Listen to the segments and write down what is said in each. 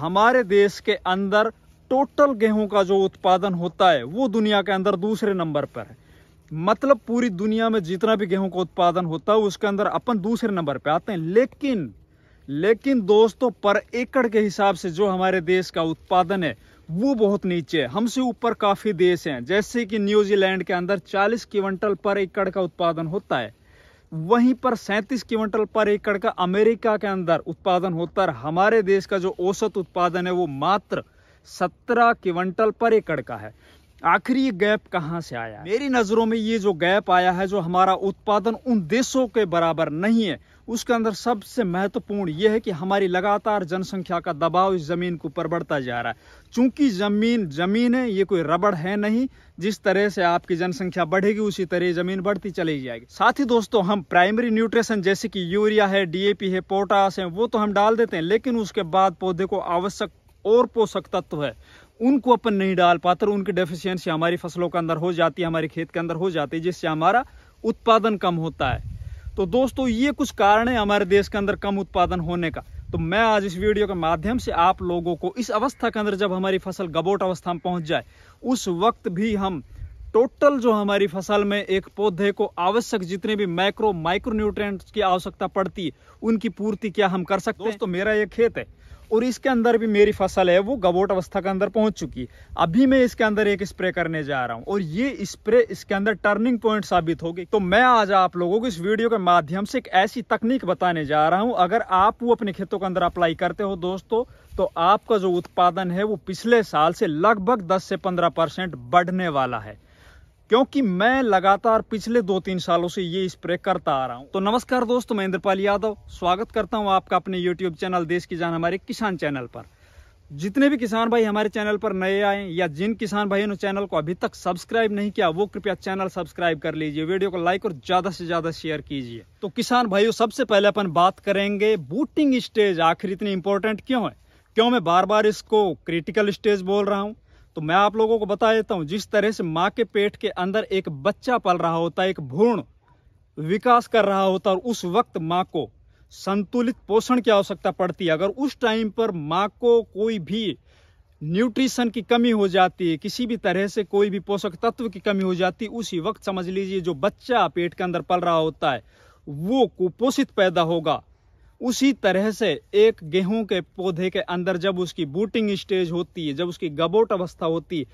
हमारे देश के अंदर टोटल गेहूं का जो उत्पादन होता है वो दुनिया के अंदर दूसरे नंबर पर है मतलब पूरी दुनिया में जितना भी गेहूं का उत्पादन होता है उसके अंदर अपन दूसरे नंबर पे आते हैं लेकिन लेकिन दोस्तों पर एकड़ के हिसाब से जो हमारे देश का उत्पादन है वो बहुत नीचे है हमसे ऊपर काफ़ी देश हैं जैसे कि न्यूजीलैंड के अंदर 40 क्विंटल पर एकड़ का उत्पादन होता है वहीं पर 37 क्विंटल पर एकड़ का अमेरिका के अंदर उत्पादन होता है हमारे देश का जो औसत उत्पादन है वो मात्र सत्रह क्विंटल पर एकड़ का है आखिर ये गैप कहाँ से आया मेरी नज़रों में ये जो गैप आया है जो हमारा उत्पादन उन देशों के बराबर नहीं है उसके अंदर सबसे महत्वपूर्ण यह है कि हमारी लगातार जनसंख्या का दबाव इस ज़मीन के ऊपर बढ़ता जा रहा है चूंकि ज़मीन ज़मीन है ये कोई रबड़ है नहीं जिस तरह से आपकी जनसंख्या बढ़ेगी उसी तरह ज़मीन बढ़ती चली जाएगी साथ ही दोस्तों हम प्राइमरी न्यूट्रिशन जैसे कि यूरिया है डीएपी है पोटास है वो तो हम डाल देते हैं लेकिन उसके बाद पौधे को आवश्यक और पोषक तत्व है उनको अपन नहीं डाल पाते और उनकी डेफिशियंसी हमारी फसलों के अंदर हो जाती है हमारे खेत के अंदर हो जाती है जिससे हमारा उत्पादन कम होता है तो दोस्तों ये कुछ कारण है हमारे देश के अंदर कम उत्पादन होने का तो मैं आज इस वीडियो के माध्यम से आप लोगों को इस अवस्था के अंदर जब हमारी फसल गबोट अवस्था में पहुंच जाए उस वक्त भी हम टोटल जो हमारी फसल में एक पौधे को आवश्यक जितने भी माइक्रो माइक्रोन्यूट्रेंट की आवश्यकता पड़ती है उनकी पूर्ति क्या हम कर सकते हैं तो मेरा ये खेत है और इसके अंदर भी मेरी फसल है वो गबोट अवस्था के अंदर पहुंच चुकी है अभी मैं इसके अंदर एक स्प्रे करने जा रहा हूं और ये स्प्रे इसके अंदर टर्निंग पॉइंट साबित होगी तो मैं आज आप लोगों को इस वीडियो के माध्यम से एक ऐसी तकनीक बताने जा रहा हूं अगर आप वो अपने खेतों के अंदर अप्लाई करते हो दोस्तों तो आपका जो उत्पादन है वो पिछले साल से लगभग दस से पंद्रह परसेंट बढ़ने वाला है क्योंकि मैं लगातार पिछले दो तीन सालों से ये स्प्रे करता आ रहा हूँ तो नमस्कार दोस्तों मैं इंद्रपाल यादव स्वागत करता हूँ आपका अपने यूट्यूब चैनल देश की जान हमारे किसान चैनल पर जितने भी किसान भाई हमारे चैनल पर नए आए या जिन किसान भाइयों ने चैनल को अभी तक सब्सक्राइब नहीं किया वो कृपया चैनल सब्सक्राइब कर लीजिए वीडियो को लाइक और ज्यादा से ज्यादा शेयर कीजिए तो किसान भाइयों सबसे पहले अपन बात करेंगे बूटिंग स्टेज आखिर इतनी इंपॉर्टेंट क्यों है क्यों मैं बार बार इसको क्रिटिकल स्टेज बोल रहा हूँ तो मैं आप लोगों को बता देता हूँ जिस तरह से माँ के पेट के अंदर एक बच्चा पल रहा होता है एक भ्रूण विकास कर रहा होता है और उस वक्त माँ को संतुलित पोषण की आवश्यकता पड़ती है अगर उस टाइम पर माँ को कोई भी न्यूट्रिशन की कमी हो जाती है किसी भी तरह से कोई भी पोषक तत्व की कमी हो जाती है उसी वक्त समझ लीजिए जो बच्चा पेट के अंदर पल रहा होता है वो कुपोषित पैदा होगा उसी तरह से एक गेहूं के पौधे के अंदर जब उसकी बूटिंग स्टेज होती है जब उसकी गबोट अवस्था होती है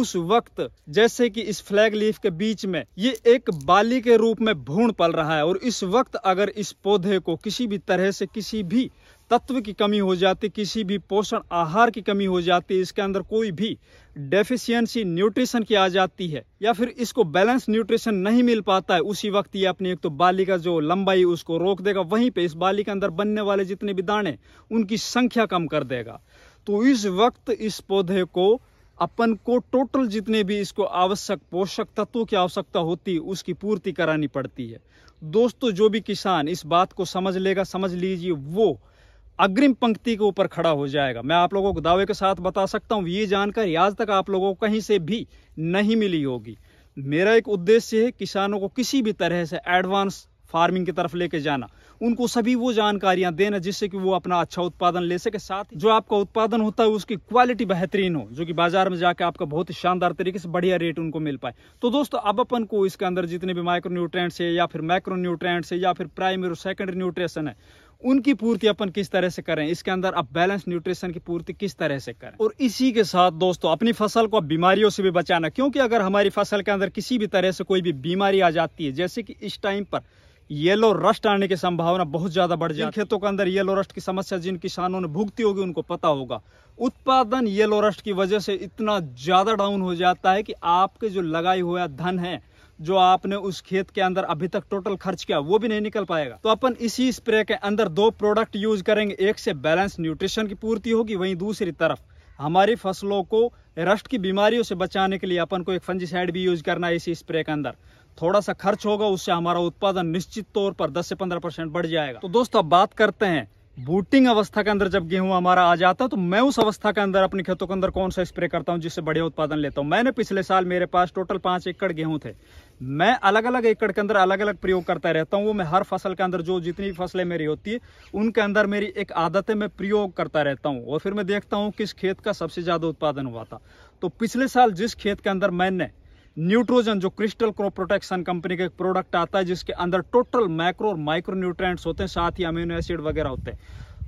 उस वक्त जैसे कि इस फ्लैग लीफ के बीच में ये एक बाली के रूप में भूण पल रहा है और इस वक्त अगर इस पौधे को किसी भी तरह से किसी भी तत्व की कमी हो जाती किसी भी पोषण आहार की कमी हो जाती इसके अंदर कोई भी डेफिशिएंसी न्यूट्रिशन की आ जाती है या फिर इसको बैलेंस न्यूट्रिशन नहीं मिल पाता है उसी वक्त ये अपनी एक तो बाली का जो लंबाई उसको रोक देगा वहीं पे इस बाली के अंदर बनने वाले जितने भी दाने उनकी संख्या कम कर देगा तो इस वक्त इस पौधे को अपन को टोटल जितने भी इसको आवश्यक पोषक तत्वों की आवश्यकता होती उसकी पूर्ति करानी पड़ती है दोस्तों जो भी किसान इस बात को समझ लेगा समझ लीजिए वो अग्रिम पंक्ति के ऊपर खड़ा हो जाएगा मैं आप लोगों को दावे के साथ बता सकता हूँ ये जानकारी आज तक आप लोगों को कहीं से भी नहीं मिली होगी मेरा एक उद्देश्य है किसानों को किसी भी तरह से एडवांस फार्मिंग की तरफ लेके जाना उनको सभी वो जानकारियां देना जिससे कि वो अपना अच्छा उत्पादन ले सके साथ जो आपका उत्पादन होता है उसकी क्वालिटी बेहतरीन हो जो कि बाजार में जाके आपका बहुत ही शानदार तरीके से बढ़िया रेट उनको मिल पाए तो दोस्तों अब अपन को इसके अंदर जितने भी माइक्रो न्यूट्रेंट्स है या फिर माइक्रो न्यूट्रेंट्स है या फिर प्राइमरी और सेकेंडरी न्यूट्रेशन है उनकी पूर्ति अपन किस तरह से करें इसके अंदर आप बैलेंस न्यूट्रिशन की पूर्ति किस तरह से करें और इसी के साथ दोस्तों अपनी फसल को बीमारियों से भी बचाना क्योंकि अगर हमारी फसल के अंदर किसी भी तरह से कोई भी बीमारी आ जाती है जैसे कि इस टाइम पर येलो रस्ट आने की संभावना बहुत ज्यादा बढ़ जाए खेतों के अंदर येलो रस्ट की समस्या जिन किसानों ने भुगती होगी उनको पता होगा उत्पादन येलो रस्ट की वजह से इतना ज्यादा डाउन हो जाता है कि आपके जो लगाई हुआ धन है जो आपने उस खेत के अंदर अभी तक टोटल खर्च किया वो भी नहीं निकल पाएगा तो अपन इसी स्प्रे के अंदर दो प्रोडक्ट यूज करेंगे एक से बैलेंस न्यूट्रिशन की पूर्ति होगी वहीं दूसरी तरफ हमारी फसलों को रस्ट की बीमारियों से बचाने के लिए अपन को एक फंजीसाइड भी यूज करना है इसी स्प्रे के अंदर थोड़ा सा खर्च होगा उससे हमारा उत्पादन निश्चित तौर पर 10 से 15 परसेंट बढ़ जाएगा तो दोस्तों अब बात करते हैं बूटिंग अवस्था के अंदर जब गेहूं हमारा आ जाता है तो मैं उस अवस्था के अंदर अपने खेतों के अंदर कौन सा स्प्रे करता हूं जिससे बढ़िया उत्पादन लेता हूं मैंने पिछले साल मेरे पास टोटल पांच एकड़ गेहूं थे मैं अलग अलग एकड़ के अंदर अलग अलग प्रयोग करता रहता हूँ वो मैं हर फसल के अंदर जो जितनी भी फसलें मेरी होती है उनके अंदर मेरी एक आदत है मैं प्रयोग करता रहता हूँ और फिर मैं देखता हूँ किस खेत का सबसे ज़्यादा उत्पादन हुआ था तो पिछले साल जिस खेत के अंदर मैंने न्यूट्रोजन जो क्रिस्टल क्रॉप प्रोटेक्शन कंपनी का एक प्रोडक्ट आता है जिसके अंदर टोटल माइक्रो और माइक्रो न्यूट्रेंट्स होते हैं साथ ही अमीनो एसिड वगैरह होते हैं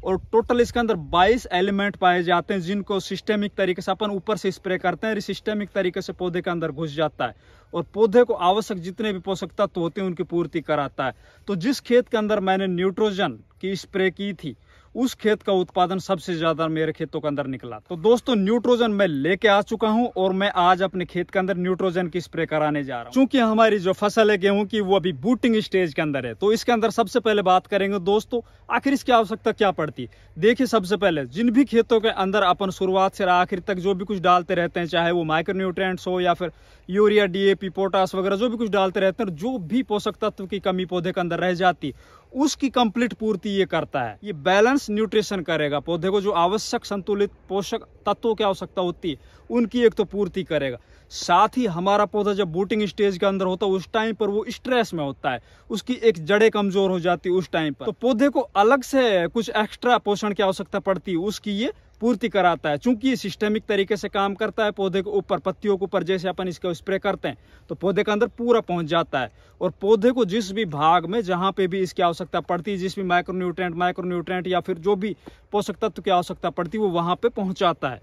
और टोटल इसके अंदर 22 एलिमेंट पाए जाते हैं जिनको सिस्टेमिक तरीके से अपन ऊपर से स्प्रे करते हैं सिस्टेमिक तरीके से पौधे के अंदर घुस जाता है और पौधे को आवश्यक जितने भी पोषक तत्व होते हैं उनकी पूर्ति कराता है तो जिस खेत के अंदर मैंने न्यूट्रोजन की स्प्रे की थी उस खेत का उत्पादन सबसे ज़्यादा मेरे खेतों के अंदर निकला तो दोस्तों न्यूट्रोजन मैं लेके आ चुका हूँ और मैं आज अपने खेत के अंदर न्यूट्रोजन की स्प्रे कराने जा रहा हूँ चूंकि हमारी जो फसल है गेहूँ की वो अभी बूटिंग स्टेज के अंदर है तो इसके अंदर सबसे पहले बात करेंगे दोस्तों आखिर इसकी आवश्यकता क्या पड़ती है देखिए सबसे पहले जिन भी खेतों के अंदर अपन शुरुआत से आखिर तक जो भी कुछ डालते रहते हैं चाहे वो माइक्रोन्यूट्रिएंट्स हो या फिर यूरिया डीएपी पोटास वगैरह जो भी कुछ डालते रहते हैं जो भी पोषक तत्व की कमी पौधे के अंदर रह जाती उसकी कंप्लीट पूर्ति ये करता है ये बैलेंस न्यूट्रिशन करेगा पौधे को जो आवश्यक संतुलित पोषक तत्वों की आवश्यकता होती है उनकी एक तो पूर्ति करेगा साथ ही हमारा पौधा जब बूटिंग स्टेज के अंदर होता है उस टाइम पर वो स्ट्रेस में होता है उसकी एक जड़ें कमजोर हो जाती है उस टाइम पर तो पौधे को अलग से कुछ एक्स्ट्रा पोषण की आवश्यकता पड़ती है उसकी ये पूर्ति कराता है चूंकि ये सिस्टमिक तरीके से काम करता है पौधे के ऊपर पत्तियों के ऊपर जैसे अपन इसका स्प्रे करते हैं तो पौधे के अंदर पूरा पहुंच जाता है और पौधे को जिस भी भाग में जहाँ पे भी इसकी आवश्यकता पड़ती है जिस भी माइक्रोन्यूट्रेंट माइक्रोन्यूट्रेंट या फिर जो भी पोषक तत्व की आवश्यकता पड़ती है वो वहाँ पर पहुँचाता है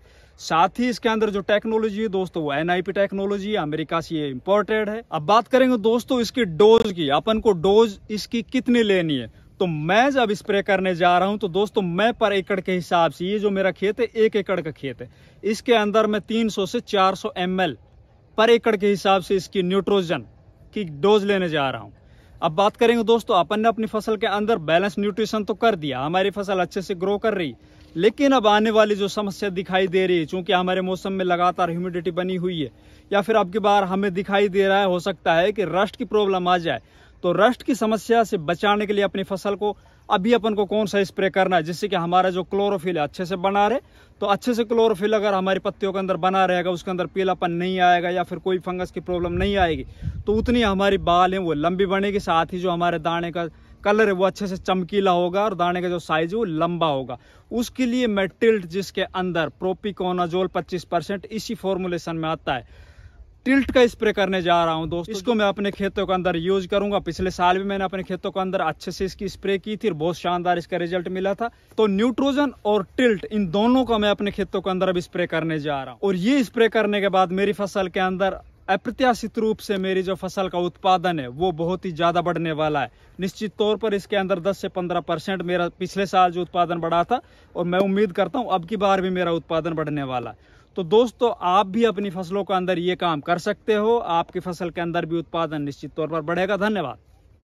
साथ ही इसके अंदर जो टेक्नोलॉजी है दोस्तों वो एन टेक्नोलॉजी है अमेरिका से ये इम्पोर्टेड है अब बात करेंगे दोस्तों इसकी डोज की अपन को डोज इसकी कितनी लेनी है तो मैं जब स्प्रे करने जा रहा हूं तो दोस्तों मैं पर एकड़ के हिसाब से ये जो मेरा खेत है एक एकड़ का खेत है इसके अंदर मैं 300 से 400 सौ पर एकड़ के हिसाब से इसकी न्यूट्रोजन की डोज लेने जा रहा हूं अब बात करेंगे दोस्तों अपन ने अपनी फसल के अंदर बैलेंस न्यूट्रिशन तो कर दिया हमारी फसल अच्छे से ग्रो कर रही लेकिन अब आने वाली जो समस्या दिखाई दे रही है चूंकि हमारे मौसम में लगातार ह्यूमिडिटी बनी हुई है या फिर अब की बार हमें दिखाई दे रहा है हो सकता है कि रस्ट की प्रॉब्लम आ जाए तो रस्ट की समस्या से बचाने के लिए अपनी फसल को अभी अपन को कौन सा स्प्रे करना है जिससे कि हमारा जो क्लोरोफिल है अच्छे से बना रहे तो अच्छे से क्लोरोफिल अगर हमारी पत्तियों के अंदर बना रहेगा उसके अंदर पीलापन नहीं आएगा या फिर कोई फंगस की प्रॉब्लम नहीं आएगी तो उतनी हमारी बाल है वो लंबी बनेगी साथ ही जो हमारे दाने का कलर है वो अच्छे से चमकीला होगा और दाने का जो साइज है वो लंबा होगा उसके लिए मेटिल्ट जिसके अंदर प्रोपिकोनाजोल पच्चीस परसेंट इसी फॉर्मुलेशन में आता है टिल्ट का स्प्रे करने जा रहा हूँ दोस्तों इसको मैं अपने खेतों के अंदर यूज करूंगा पिछले साल भी मैंने अपने खेतों के अंदर अच्छे से इसकी स्प्रे की थी और बहुत शानदार इसका रिजल्ट मिला था तो न्यूट्रोजन और टिल्ट इन दोनों का मैं अपने खेतों के अंदर अब स्प्रे करने जा रहा हूँ और ये स्प्रे करने के बाद मेरी फसल के अंदर अप्रत्याशित रूप से मेरी जो फसल का उत्पादन है वो बहुत ही ज़्यादा बढ़ने वाला है निश्चित तौर पर इसके अंदर 10 से 15 परसेंट मेरा पिछले साल जो उत्पादन बढ़ा था और मैं उम्मीद करता हूँ अब की बार भी मेरा उत्पादन बढ़ने वाला है तो दोस्तों आप भी अपनी फसलों के अंदर ये काम कर सकते हो आपकी फसल के अंदर भी उत्पादन निश्चित तौर पर बढ़ेगा धन्यवाद